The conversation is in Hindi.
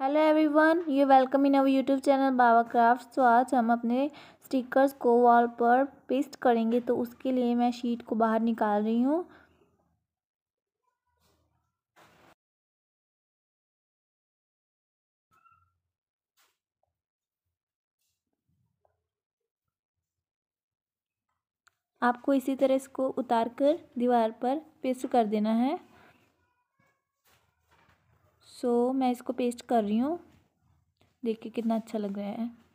hello everyone you welcome in our YouTube channel Baba craft तो आज हम अपने स्टिकर्स को वॉल पर पेस्ट करेंगे तो उसके लिए मैं शीट को बाहर निकाल रही हूँ आपको इसी तरह इसको उतार कर दीवार पर पेस्ट कर देना है सो मैं इसको पेस्ट कर रही हूँ देखिए कितना अच्छा लग रहा है